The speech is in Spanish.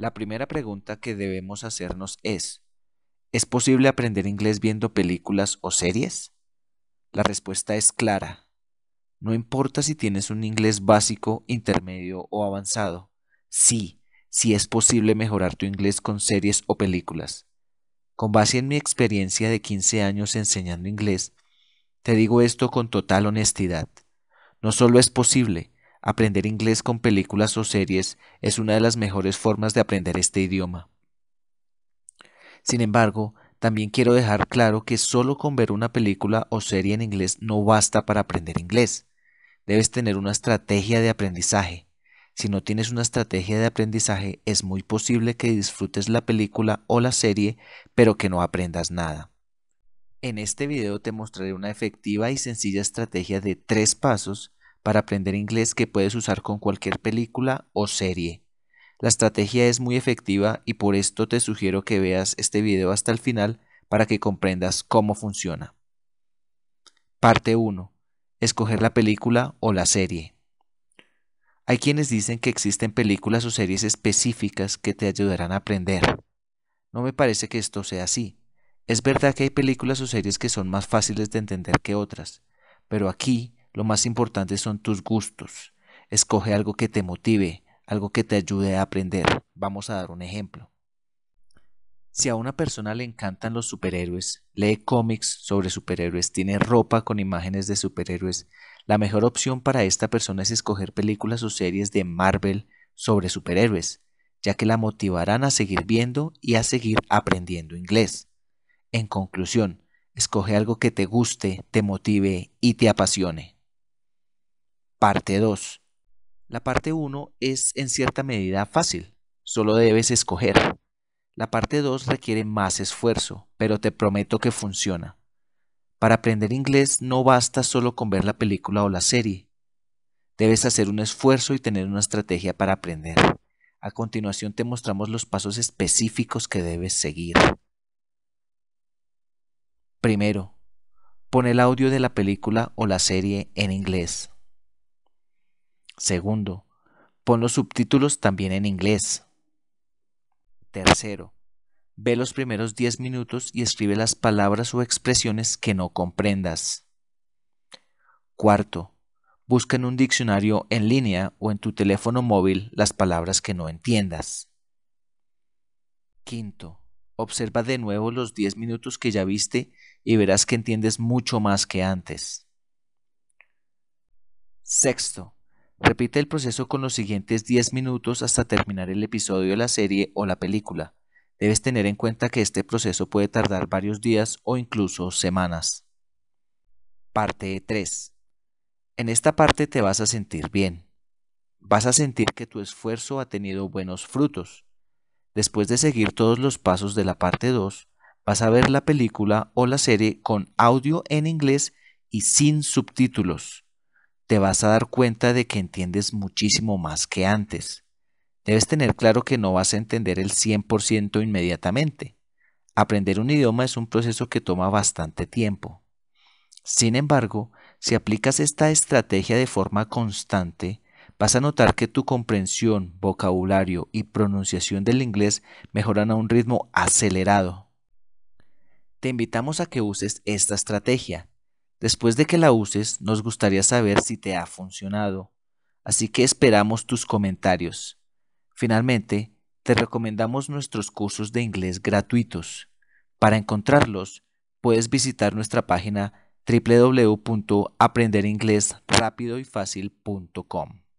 La primera pregunta que debemos hacernos es, ¿es posible aprender inglés viendo películas o series? La respuesta es clara. No importa si tienes un inglés básico, intermedio o avanzado. Sí, sí es posible mejorar tu inglés con series o películas. Con base en mi experiencia de 15 años enseñando inglés, te digo esto con total honestidad. No solo es posible, Aprender inglés con películas o series es una de las mejores formas de aprender este idioma. Sin embargo, también quiero dejar claro que solo con ver una película o serie en inglés no basta para aprender inglés. Debes tener una estrategia de aprendizaje. Si no tienes una estrategia de aprendizaje, es muy posible que disfrutes la película o la serie, pero que no aprendas nada. En este video te mostraré una efectiva y sencilla estrategia de tres pasos para aprender inglés que puedes usar con cualquier película o serie. La estrategia es muy efectiva y por esto te sugiero que veas este video hasta el final para que comprendas cómo funciona. Parte 1. Escoger la película o la serie. Hay quienes dicen que existen películas o series específicas que te ayudarán a aprender. No me parece que esto sea así. Es verdad que hay películas o series que son más fáciles de entender que otras, pero aquí lo más importante son tus gustos. Escoge algo que te motive, algo que te ayude a aprender. Vamos a dar un ejemplo. Si a una persona le encantan los superhéroes, lee cómics sobre superhéroes, tiene ropa con imágenes de superhéroes, la mejor opción para esta persona es escoger películas o series de Marvel sobre superhéroes, ya que la motivarán a seguir viendo y a seguir aprendiendo inglés. En conclusión, escoge algo que te guste, te motive y te apasione parte 2. La parte 1 es en cierta medida fácil, solo debes escoger. La parte 2 requiere más esfuerzo, pero te prometo que funciona. Para aprender inglés no basta solo con ver la película o la serie. Debes hacer un esfuerzo y tener una estrategia para aprender. A continuación te mostramos los pasos específicos que debes seguir. Primero, pon el audio de la película o la serie en inglés. Segundo, pon los subtítulos también en inglés. Tercero, ve los primeros 10 minutos y escribe las palabras o expresiones que no comprendas. Cuarto, busca en un diccionario en línea o en tu teléfono móvil las palabras que no entiendas. Quinto, observa de nuevo los 10 minutos que ya viste y verás que entiendes mucho más que antes. Sexto, Repite el proceso con los siguientes 10 minutos hasta terminar el episodio de la serie o la película. Debes tener en cuenta que este proceso puede tardar varios días o incluso semanas. Parte 3. En esta parte te vas a sentir bien. Vas a sentir que tu esfuerzo ha tenido buenos frutos. Después de seguir todos los pasos de la parte 2, vas a ver la película o la serie con audio en inglés y sin subtítulos te vas a dar cuenta de que entiendes muchísimo más que antes. Debes tener claro que no vas a entender el 100% inmediatamente. Aprender un idioma es un proceso que toma bastante tiempo. Sin embargo, si aplicas esta estrategia de forma constante, vas a notar que tu comprensión, vocabulario y pronunciación del inglés mejoran a un ritmo acelerado. Te invitamos a que uses esta estrategia Después de que la uses, nos gustaría saber si te ha funcionado, así que esperamos tus comentarios. Finalmente, te recomendamos nuestros cursos de inglés gratuitos. Para encontrarlos, puedes visitar nuestra página www.aprenderinglesrapidoyfacil.com.